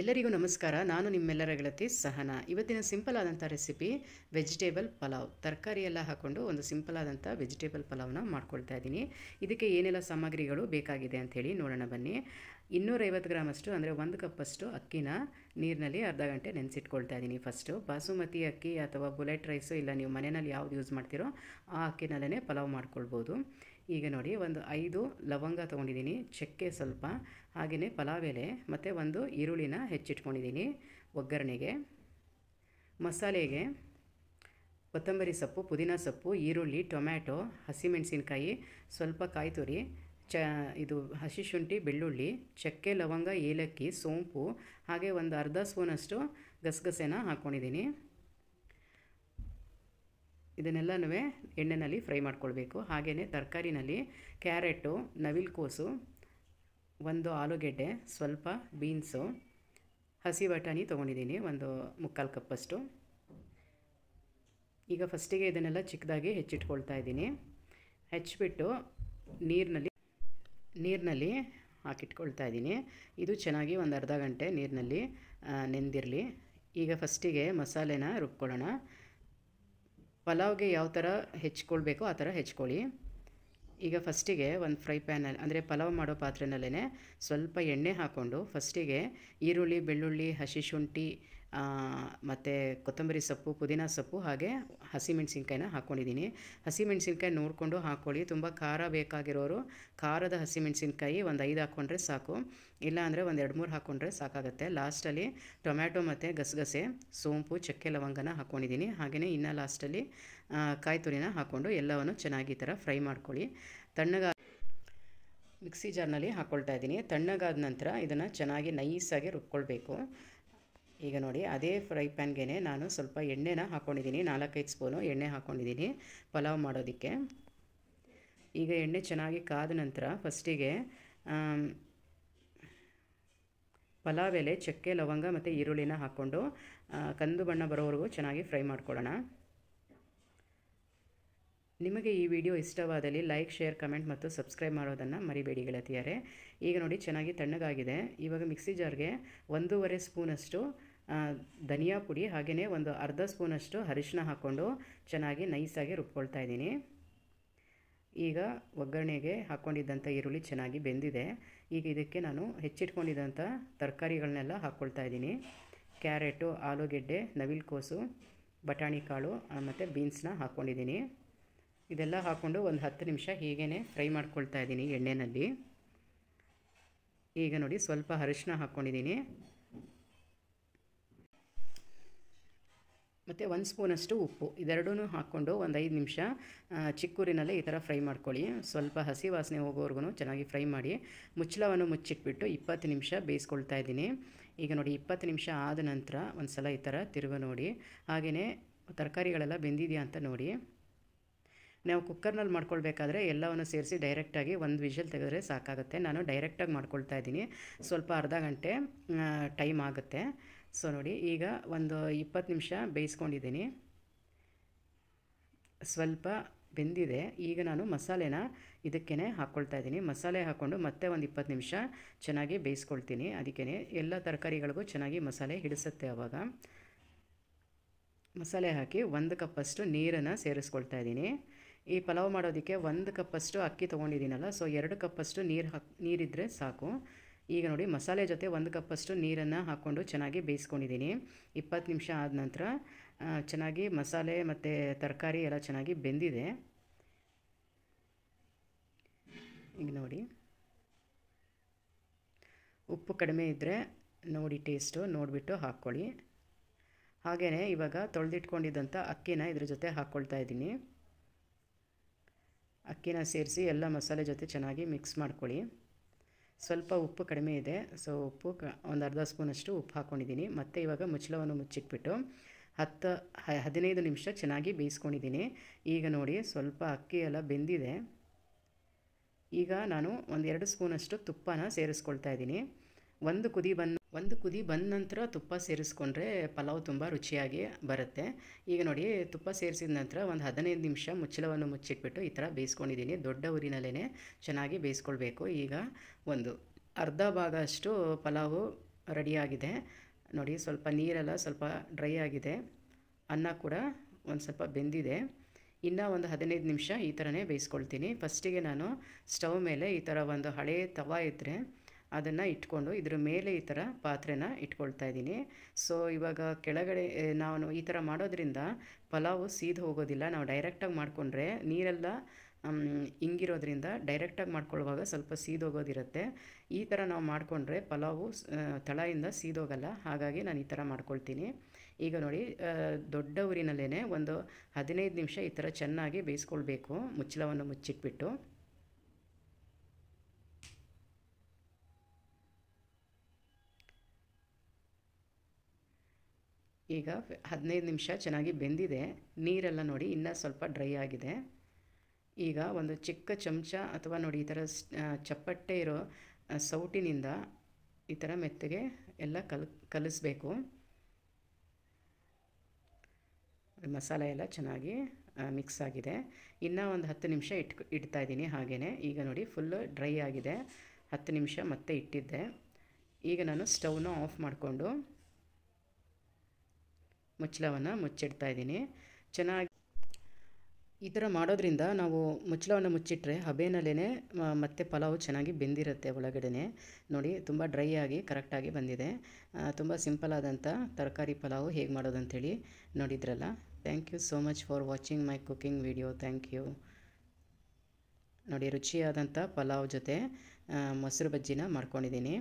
ಎಲ್ಲರಿಗೂ ನಮಸ್ಕಾರ ನಾನು ನಿಮ್ಮೆಲ್ಲರ ಗೆಳತಿ ಸಹನ ಇವತ್ತಿನ ಸಿಂಪಲ್ ಆದಂಥ ರೆಸಿಪಿ ವೆಜಿಟೇಬಲ್ ಪಲಾವ್ ತರಕಾರಿ ಎಲ್ಲ ಹಾಕ್ಕೊಂಡು ಒಂದು ಸಿಂಪಲ್ ಆದಂಥ ವೆಜಿಟೇಬಲ್ ಪಲಾವ್ನ ಮಾಡ್ಕೊಳ್ತಾ ಇದ್ದೀನಿ ಇದಕ್ಕೆ ಏನೆಲ್ಲ ಸಾಮಗ್ರಿಗಳು ಬೇಕಾಗಿದೆ ಅಂಥೇಳಿ ನೋಡೋಣ ಬನ್ನಿ ಇನ್ನೂರೈವತ್ತು ಗ್ರಾಮಷ್ಟು ಅಷ್ಟು ಅಂದರೆ ಒಂದು ಕಪ್ಪಷ್ಟು ಅಕ್ಕಿನ ನೀರಿನಲ್ಲಿ ಅರ್ಧ ಗಂಟೆ ನೆನೆಸಿಟ್ಕೊಳ್ತಾ ಇದ್ದೀನಿ ಫಸ್ಟು ಬಾಸುಮತಿ ಅಕ್ಕಿ ಅಥವಾ ಬುಲೆಟ್ ರೈಸು ಇಲ್ಲ ನೀವು ಮನೆಯಲ್ಲಿ ಯಾವ್ದು ಯೂಸ್ ಮಾಡ್ತೀರೋ ಆ ಅಕ್ಕಿನಲ್ಲೇ ಪಲಾವ್ ಮಾಡ್ಕೊಳ್ಬೋದು ಈಗ ನೋಡಿ ಒಂದು ಐದು ಲವಂಗ ತೊಗೊಂಡಿದ್ದೀನಿ ಚಕ್ಕೆ ಸ್ವಲ್ಪ ಹಾಗೆಯೇ ಪಲಾವ್ ಎಲೆ ಮತ್ತು ಒಂದು ಈರುಳ್ಳಿನ ಹೆಚ್ಚಿಟ್ಕೊಂಡಿದ್ದೀನಿ ಒಗ್ಗರಣೆಗೆ ಮಸಾಲೆಗೆ ಕೊತ್ತಂಬರಿ ಸೊಪ್ಪು ಪುದೀನ ಸೊಪ್ಪು ಈರುಳ್ಳಿ ಟೊಮ್ಯಾಟೊ ಹಸಿಮೆಣಸಿನ್ಕಾಯಿ ಸ್ವಲ್ಪ ಕಾಯಿ ತುರಿ ಚ ಇದು ಹಸಿ ಶುಂಠಿ ಬೆಳ್ಳುಳ್ಳಿ ಚಕ್ಕೆ ಲವಂಗ ಏಲಕ್ಕಿ ಸೋಂಪು ಹಾಗೆ ಒಂದು ಅರ್ಧ ಸ್ಪೂನಷ್ಟು ಗಸಗಸೆನ ಹಾಕ್ಕೊಂಡಿದ್ದೀನಿ ಇದನ್ನೆಲ್ಲನೂ ಎಣ್ಣೆಯಲ್ಲಿ ಫ್ರೈ ಮಾಡ್ಕೊಳ್ಬೇಕು ಹಾಗೆಯೇ ತರಕಾರಿನಲ್ಲಿ ಕ್ಯಾರೆಟು ನವಿಲ್ಕೋಸು ಒಂದು ಆಲೂಗೆಡ್ಡೆ ಸ್ವಲ್ಪ ಬೀನ್ಸು ಹಸಿ ಬಟಾಣಿ ತೊಗೊಂಡಿದ್ದೀನಿ ಒಂದು ಮುಕ್ಕಾಲು ಕಪ್ಪಷ್ಟು ಈಗ ಫಸ್ಟಿಗೆ ಇದನ್ನೆಲ್ಲ ಚಿಕ್ಕದಾಗಿ ಹೆಚ್ಚಿಟ್ಕೊಳ್ತಾ ಇದ್ದೀನಿ ಹೆಚ್ಚಿಬಿಟ್ಟು ನೀರಿನಲ್ಲಿ ನೀರಿನಲ್ಲಿ ಹಾಕಿಟ್ಕೊಳ್ತಾ ಇದ್ದೀನಿ ಇದು ಚೆನ್ನಾಗಿ ಒಂದು ಅರ್ಧ ಗಂಟೆ ನೀರಿನಲ್ಲಿ ನೆಂದಿರಲಿ ಈಗ ಫಸ್ಟಿಗೆ ಮಸಾಲೆನ ರುಬ್ಕೊಳ್ಳೋಣ ಪಲಾವ್ಗೆ ಯಾವ ಥರ ಹೆಚ್ಕೊಳ್ಬೇಕೋ ಆ ಥರ ಹೆಚ್ಕೊಳ್ಳಿ ಈಗ ಫಸ್ಟಿಗೆ ಒಂದು ಫ್ರೈ ಪ್ಯಾನಲ್ಲಿ ಅಂದರೆ ಪಲಾವ್ ಮಾಡೋ ಪಾತ್ರೆನಲ್ಲೇ ಸ್ವಲ್ಪ ಎಣ್ಣೆ ಹಾಕ್ಕೊಂಡು ಫಸ್ಟಿಗೆ ಈರುಳ್ಳಿ ಬೆಳ್ಳುಳ್ಳಿ ಹಸಿ ಶುಂಠಿ ಮತ್ತು ಕೊತ್ತಂಬರಿ ಸೊಪ್ಪು ಪುದೀನ ಸೊಪ್ಪು ಹಾಗೆ ಹಸಿಮೆಣ್ಸಿನ್ಕಾಯಿನ ಹಾಕ್ಕೊಂಡಿದ್ದೀನಿ ಹಸಿಮೆಣ್ಸಿನ್ಕಾಯಿ ನೋಡಿಕೊಂಡು ಹಾಕ್ಕೊಳ್ಳಿ ತುಂಬ ಖಾರ ಬೇಕಾಗಿರೋರು ಖಾರದ ಹಸಿಮೆಣಸಿನ್ಕಾಯಿ ಒಂದು ಐದು ಹಾಕ್ಕೊಂಡ್ರೆ ಸಾಕು ಇಲ್ಲಾಂದರೆ ಒಂದು ಎರಡು ಮೂರು ಹಾಕ್ಕೊಂಡ್ರೆ ಸಾಕಾಗುತ್ತೆ ಲಾಸ್ಟಲ್ಲಿ ಟೊಮ್ಯಾಟೊ ಮತ್ತು ಗಸಗಸೆ ಸೋಂಪು ಚಕ್ಕೆ ಲವಂಗನ ಹಾಕ್ಕೊಂಡಿದ್ದೀನಿ ಹಾಗೆಯೇ ಇನ್ನು ಲಾಸ್ಟಲ್ಲಿ ಕಾಯಿ ಹಾಕ್ಕೊಂಡು ಎಲ್ಲವನ್ನು ಚೆನ್ನಾಗಿ ಥರ ಫ್ರೈ ಮಾಡ್ಕೊಳ್ಳಿ ತಣ್ಣಗ ಮಿಕ್ಸಿ ಜಾರ್ನಲ್ಲಿ ಹಾಕ್ಕೊಳ್ತಾ ಇದ್ದೀನಿ ತಣ್ಣಗಾದ ನಂತರ ಇದನ್ನು ಚೆನ್ನಾಗಿ ನೈಸಾಗಿ ರುಬ್ಕೊಳ್ಬೇಕು ಈಗ ನೋಡಿ ಅದೇ ಫ್ರೈ ಪ್ಯಾನ್ಗೆ ನಾನು ಸ್ವಲ್ಪ ಎಣ್ಣೆನ ಹಾಕ್ಕೊಂಡಿದ್ದೀನಿ ನಾಲ್ಕೈದು ಸ್ಪೂನು ಎಣ್ಣೆ ಹಾಕ್ಕೊಂಡಿದ್ದೀನಿ ಪಲಾವ್ ಮಾಡೋದಕ್ಕೆ ಈಗ ಎಣ್ಣೆ ಚೆನ್ನಾಗಿ ಕಾದ ನಂತರ ಫಸ್ಟಿಗೆ ಪಲಾವ್ ಎಲೆ ಚಕ್ಕೆ ಲವಂಗ ಮತ್ತು ಈರುಳ್ಳಿನ ಹಾಕ್ಕೊಂಡು ಕಂದು ಬಣ್ಣ ಬರೋವರೆಗೂ ಚೆನ್ನಾಗಿ ಫ್ರೈ ಮಾಡ್ಕೊಳ್ಳೋಣ ನಿಮಗೆ ಈ ವಿಡಿಯೋ ಇಷ್ಟವಾದಲ್ಲಿ ಲೈಕ್ ಶೇರ್ ಕಮೆಂಟ್ ಮತ್ತು ಸಬ್ಸ್ಕ್ರೈಬ್ ಮಾಡೋದನ್ನು ಮರಿಬೇಡಿ ಗೆಳತಿಯರೇ ಈಗ ನೋಡಿ ಚೆನ್ನಾಗಿ ತಣ್ಣಗಾಗಿದೆ ಇವಾಗ ಮಿಕ್ಸಿ ಜಾರ್ಗೆ ಒಂದೂವರೆ ಸ್ಪೂನಷ್ಟು ಧನಿಯಾ ಪುಡಿ ಹಾಗೆಯೇ ಒಂದು ಅರ್ಧ ಸ್ಪೂನಷ್ಟು ಅರಿಶಿನ ಹಾಕ್ಕೊಂಡು ಚೆನ್ನಾಗಿ ನೈಸಾಗಿ ರುಬ್ಕೊಳ್ತಾ ಇದ್ದೀನಿ ಈಗ ಒಗ್ಗರಣೆಗೆ ಹಾಕ್ಕೊಂಡಿದ್ದಂಥ ಈರುಳ್ಳಿ ಚೆನ್ನಾಗಿ ಬೆಂದಿದೆ ಈಗ ಇದಕ್ಕೆ ನಾನು ಹೆಚ್ಚಿಟ್ಕೊಂಡಿದ್ದಂಥ ತರಕಾರಿಗಳನ್ನೆಲ್ಲ ಹಾಕ್ಕೊಳ್ತಾ ಇದ್ದೀನಿ ಕ್ಯಾರೆಟು ಆಲೂಗೆಡ್ಡೆ ನವಿಲುಕೋಸು ಬಟಾಣಿ ಕಾಳು ಮತ್ತು ಬೀನ್ಸ್ನ ಹಾಕ್ಕೊಂಡಿದ್ದೀನಿ ಇದೆಲ್ಲ ಹಾಕ್ಕೊಂಡು ಒಂದು ಹತ್ತು ನಿಮಿಷ ಹೀಗೇ ಫ್ರೈ ಮಾಡ್ಕೊಳ್ತಾ ಇದ್ದೀನಿ ಎಣ್ಣೆಯಲ್ಲಿ ಈಗ ನೋಡಿ ಸ್ವಲ್ಪ ಅರಿಶಿನ ಹಾಕ್ಕೊಂಡಿದ್ದೀನಿ ಮತ್ತು ಒಂದು ಸ್ಪೂನಷ್ಟು ಉಪ್ಪು ಇದೆರಡೂ ಹಾಕ್ಕೊಂಡು ಒಂದು ಐದು ನಿಮಿಷ ಚಿಕ್ಕೂರಿನಲ್ಲೇ ಈ ಥರ ಫ್ರೈ ಮಾಡ್ಕೊಳ್ಳಿ ಸ್ವಲ್ಪ ಹಸಿ ವಾಸನೆ ಹೋಗೋವರೆಗೂ ಚೆನ್ನಾಗಿ ಫ್ರೈ ಮಾಡಿ ಮುಚ್ಚಳವನ್ನು ಮುಚ್ಚಿಟ್ಬಿಟ್ಟು ಇಪ್ಪತ್ತು ನಿಮಿಷ ಬೇಯಿಸ್ಕೊಳ್ತಾ ಇದ್ದೀನಿ ಈಗ ನೋಡಿ ಇಪ್ಪತ್ತು ನಿಮಿಷ ಆದ ನಂತರ ಒಂದು ಸಲ ಈ ಥರ ತಿರುಗ ನೋಡಿ ಹಾಗೆಯೇ ತರಕಾರಿಗಳೆಲ್ಲ ಬೆಂದಿದೆಯಾ ಅಂತ ನೋಡಿ ನಾವು ಕುಕ್ಕರ್ನಲ್ಲಿ ಮಾಡ್ಕೊಳ್ಬೇಕಾದ್ರೆ ಎಲ್ಲವನ್ನು ಸೇರಿಸಿ ಡೈರೆಕ್ಟಾಗಿ ಒಂದು ವಿಷಲ್ ತೆಗೆದ್ರೆ ಸಾಕಾಗುತ್ತೆ ನಾನು ಡೈರೆಕ್ಟಾಗಿ ಮಾಡ್ಕೊಳ್ತಾ ಇದ್ದೀನಿ ಸ್ವಲ್ಪ ಅರ್ಧ ಗಂಟೆ ಟೈಮ್ ಆಗುತ್ತೆ ಸೊ ನೋಡಿ ಈಗ ಒಂದು ಇಪ್ಪತ್ತು ನಿಮಿಷ ಬೇಯಿಸ್ಕೊಂಡಿದ್ದೀನಿ ಸ್ವಲ್ಪ ಬೆಂದಿದೆ ಈಗ ನಾನು ಮಸಾಲೆನ ಇದಕ್ಕೇ ಹಾಕ್ಕೊಳ್ತಾ ಇದ್ದೀನಿ ಮಸಾಲೆ ಹಾಕ್ಕೊಂಡು ಮತ್ತೆ ಒಂದು ಇಪ್ಪತ್ತು ನಿಮಿಷ ಚೆನ್ನಾಗಿ ಬೇಯಿಸ್ಕೊಳ್ತೀನಿ ಅದಕ್ಕೇ ಎಲ್ಲ ತರಕಾರಿಗಳಿಗೂ ಚೆನ್ನಾಗಿ ಮಸಾಲೆ ಹಿಡಿಸುತ್ತೆ ಆವಾಗ ಮಸಾಲೆ ಹಾಕಿ ಒಂದು ಕಪ್ಪಷ್ಟು ನೀರನ್ನು ಸೇರಿಸ್ಕೊಳ್ತಾ ಇದ್ದೀನಿ ಈ ಪಲಾವ್ ಮಾಡೋದಕ್ಕೆ ಒಂದು ಕಪ್ಪಷ್ಟು ಅಕ್ಕಿ ತೊಗೊಂಡಿದ್ದೀನಲ್ಲ ಸೊ ಎರಡು ಕಪ್ಪಷ್ಟು ನೀರು ಹಾಕಿ ನೀರಿದ್ದರೆ ಸಾಕು ಈಗ ನೋಡಿ ಮಸಾಲೆ ಜೊತೆ ಒಂದು ಕಪ್ಪಷ್ಟು ನೀರನ್ನು ಹಾಕ್ಕೊಂಡು ಚೆನ್ನಾಗಿ ಬೇಯಿಸ್ಕೊಂಡಿದ್ದೀನಿ ಇಪ್ಪತ್ತು ನಿಮಿಷ ಆದ ನಂತರ ಚೆನ್ನಾಗಿ ಮಸಾಲೆ ಮತ್ತು ತರಕಾರಿ ಎಲ್ಲ ಚೆನ್ನಾಗಿ ಬೆಂದಿದೆ ಈಗ ನೋಡಿ ಉಪ್ಪು ಕಡಿಮೆ ಇದ್ದರೆ ನೋಡಿ ಟೇಸ್ಟು ನೋಡಿಬಿಟ್ಟು ಹಾಕ್ಕೊಳ್ಳಿ ಹಾಗೆಯೇ ಇವಾಗ ತೊಳೆದಿಟ್ಕೊಂಡಿದ್ದಂಥ ಅಕ್ಕಿನ ಇದ್ರ ಜೊತೆ ಹಾಕ್ಕೊಳ್ತಾ ಇದ್ದೀನಿ ಅಕ್ಕಿನ ಸೇರಿಸಿ ಎಲ್ಲ ಮಸಾಲೆ ಜೊತೆ ಚೆನ್ನಾಗಿ ಮಿಕ್ಸ್ ಮಾಡ್ಕೊಳ್ಳಿ ಸ್ವಲ್ಪ ಉಪ್ಪು ಕಡಿಮೆ ಇದೆ ಸೊ ಉಪ್ಪು ಕ ಒಂದು ಅರ್ಧ ಸ್ಪೂನಷ್ಟು ಉಪ್ಪು ಹಾಕ್ಕೊಂಡಿದ್ದೀನಿ ಮತ್ತು ಇವಾಗ ಮುಚ್ಚಳವನ್ನು ಮುಚ್ಚಿಟ್ಬಿಟ್ಟು ಹತ್ತು ಹದಿನೈದು ನಿಮಿಷ ಚೆನ್ನಾಗಿ ಬೇಯಿಸ್ಕೊಂಡಿದ್ದೀನಿ ಈಗ ನೋಡಿ ಸ್ವಲ್ಪ ಅಕ್ಕಿ ಎಲ್ಲ ಬೆಂದಿದೆ ಈಗ ನಾನು ಒಂದೆರಡು ಸ್ಪೂನಷ್ಟು ತುಪ್ಪನ ಸೇರಿಸ್ಕೊಳ್ತಾ ಇದ್ದೀನಿ ಒಂದು ಕುದಿ ಬಂದ ಒಂದು ಕುದಿ ಬಂದ ನಂತರ ತುಪ್ಪ ಸೇರಿಸ್ಕೊಂಡ್ರೆ ಪಲಾವ್ ತುಂಬ ರುಚಿಯಾಗಿ ಬರುತ್ತೆ ಈಗ ನೋಡಿ ತುಪ್ಪ ಸೇರಿಸಿದ ನಂತರ ಒಂದು ಹದಿನೈದು ನಿಮಿಷ ಮುಚ್ಚಳವನ್ನು ಮುಚ್ಚಿಟ್ಬಿಟ್ಟು ಈ ಥರ ಬೇಯಿಸ್ಕೊಂಡಿದ್ದೀನಿ ದೊಡ್ಡ ಊರಿನಲ್ಲೇ ಚೆನ್ನಾಗಿ ಬೇಯಿಸ್ಕೊಳ್ಬೇಕು ಈಗ ಒಂದು ಅರ್ಧ ಭಾಗ ಅಷ್ಟು ಪಲಾವು ರೆಡಿಯಾಗಿದೆ ನೋಡಿ ಸ್ವಲ್ಪ ನೀರೆಲ್ಲ ಸ್ವಲ್ಪ ಡ್ರೈ ಆಗಿದೆ ಅನ್ನ ಕೂಡ ಒಂದು ಸ್ವಲ್ಪ ಬೆಂದಿದೆ ಇನ್ನೂ ಒಂದು ಹದಿನೈದು ನಿಮಿಷ ಈ ಥರನೇ ಬೇಯಿಸ್ಕೊಳ್ತೀನಿ ಫಸ್ಟಿಗೆ ನಾನು ಸ್ಟವ್ ಮೇಲೆ ಈ ಥರ ಒಂದು ಹಳೆ ತವ ಇದ್ದರೆ ಅದನ್ನು ಇಟ್ಕೊಂಡು ಇದ್ರ ಮೇಲೆ ಈ ಥರ ಪಾತ್ರೆನ ಇಟ್ಕೊಳ್ತಾ ಇದ್ದೀನಿ ಸೊ ಇವಾಗ ಕೆಳಗಡೆ ನಾನು ಈ ಥರ ಮಾಡೋದ್ರಿಂದ ಪಲಾವು ಸೀದೋಗೋದಿಲ್ಲ ಹೋಗೋದಿಲ್ಲ ನಾವು ಡೈರೆಕ್ಟಾಗಿ ಮಾಡಿಕೊಂಡ್ರೆ ನೀರೆಲ್ಲ ಹಿಂಗಿರೋದ್ರಿಂದ ಡೈರೆಕ್ಟಾಗಿ ಮಾಡ್ಕೊಳ್ಳುವಾಗ ಸ್ವಲ್ಪ ಸೀದೋಗೋದಿರುತ್ತೆ ಈ ಥರ ನಾವು ಮಾಡಿಕೊಂಡ್ರೆ ಪಲಾವು ತಳದಿಂದ ಸೀದೋಗಲ್ಲ ಹಾಗಾಗಿ ನಾನು ಈ ಥರ ಮಾಡ್ಕೊಳ್ತೀನಿ ಈಗ ನೋಡಿ ದೊಡ್ಡ ಊರಿನಲ್ಲೇ ಒಂದು ಹದಿನೈದು ನಿಮಿಷ ಈ ಥರ ಚೆನ್ನಾಗಿ ಬೇಯಿಸ್ಕೊಳ್ಬೇಕು ಮುಚ್ಚಳವನ್ನು ಮುಚ್ಚಿಟ್ಬಿಟ್ಟು ಈಗ ಹದಿನೈದು ನಿಮಿಷ ಚೆನ್ನಾಗಿ ಬೆಂದಿದೆ ನೀರೆಲ್ಲ ನೋಡಿ ಇನ್ನೂ ಸ್ವಲ್ಪ ಡ್ರೈ ಆಗಿದೆ ಈಗ ಒಂದು ಚಿಕ್ಕ ಚಮಚ ಅಥವಾ ನೋಡಿ ಈ ಥರ ಚಪ್ಪಟ್ಟೆ ಇರೋ ಸೌಟಿನಿಂದ ಈ ಥರ ಮೆತ್ತಗೆ ಎಲ್ಲ ಕಲ್ ಕಲಿಸ್ಬೇಕು ಮಸಾಲೆ ಎಲ್ಲ ಚೆನ್ನಾಗಿ ಮಿಕ್ಸ್ ಆಗಿದೆ ಇನ್ನೂ ಒಂದು ಹತ್ತು ನಿಮಿಷ ಇಟ್ ಇಡ್ತಾ ಇದ್ದೀನಿ ಹಾಗೆಯೇ ಈಗ ನೋಡಿ ಫುಲ್ಲು ಡ್ರೈ ಆಗಿದೆ ಹತ್ತು ನಿಮಿಷ ಮತ್ತೆ ಇಟ್ಟಿದ್ದೆ ಈಗ ನಾನು ಸ್ಟವ್ನ ಆಫ್ ಮಾಡಿಕೊಂಡು ಮುಚ್ಚಳವನ್ನು ಮುಚ್ಚಿಡ್ತಾ ಇದ್ದೀನಿ ಚೆನ್ನಾಗಿ ಈ ಥರ ಮಾಡೋದ್ರಿಂದ ನಾವು ಮುಚ್ಚಳವನ್ನು ಮುಚ್ಚಿಟ್ರೆ ಹಬೆನಲ್ಲೇ ಮತ್ತೆ ಪಲಾವು ಚೆನ್ನಾಗಿ ಬೆಂದಿರುತ್ತೆ ಒಳಗಡೆನೆ ನೋಡಿ ತುಂಬ ಡ್ರೈ ಆಗಿ ಕರೆಕ್ಟಾಗಿ ಬಂದಿದೆ ತುಂಬ ಸಿಂಪಲ್ ಆದಂಥ ತರಕಾರಿ ಪಲಾವು ಹೇಗೆ ಮಾಡೋದು ಅಂಥೇಳಿ ನೋಡಿದ್ರಲ್ಲ thank you so much for watching my cooking video thank you ನೋಡಿ ರುಚಿಯಾದಂಥ ಪಲಾವ್ ಜೊತೆ ಮೊಸರು ಬಜ್ಜಿನ ಮಾಡ್ಕೊಂಡಿದ್ದೀನಿ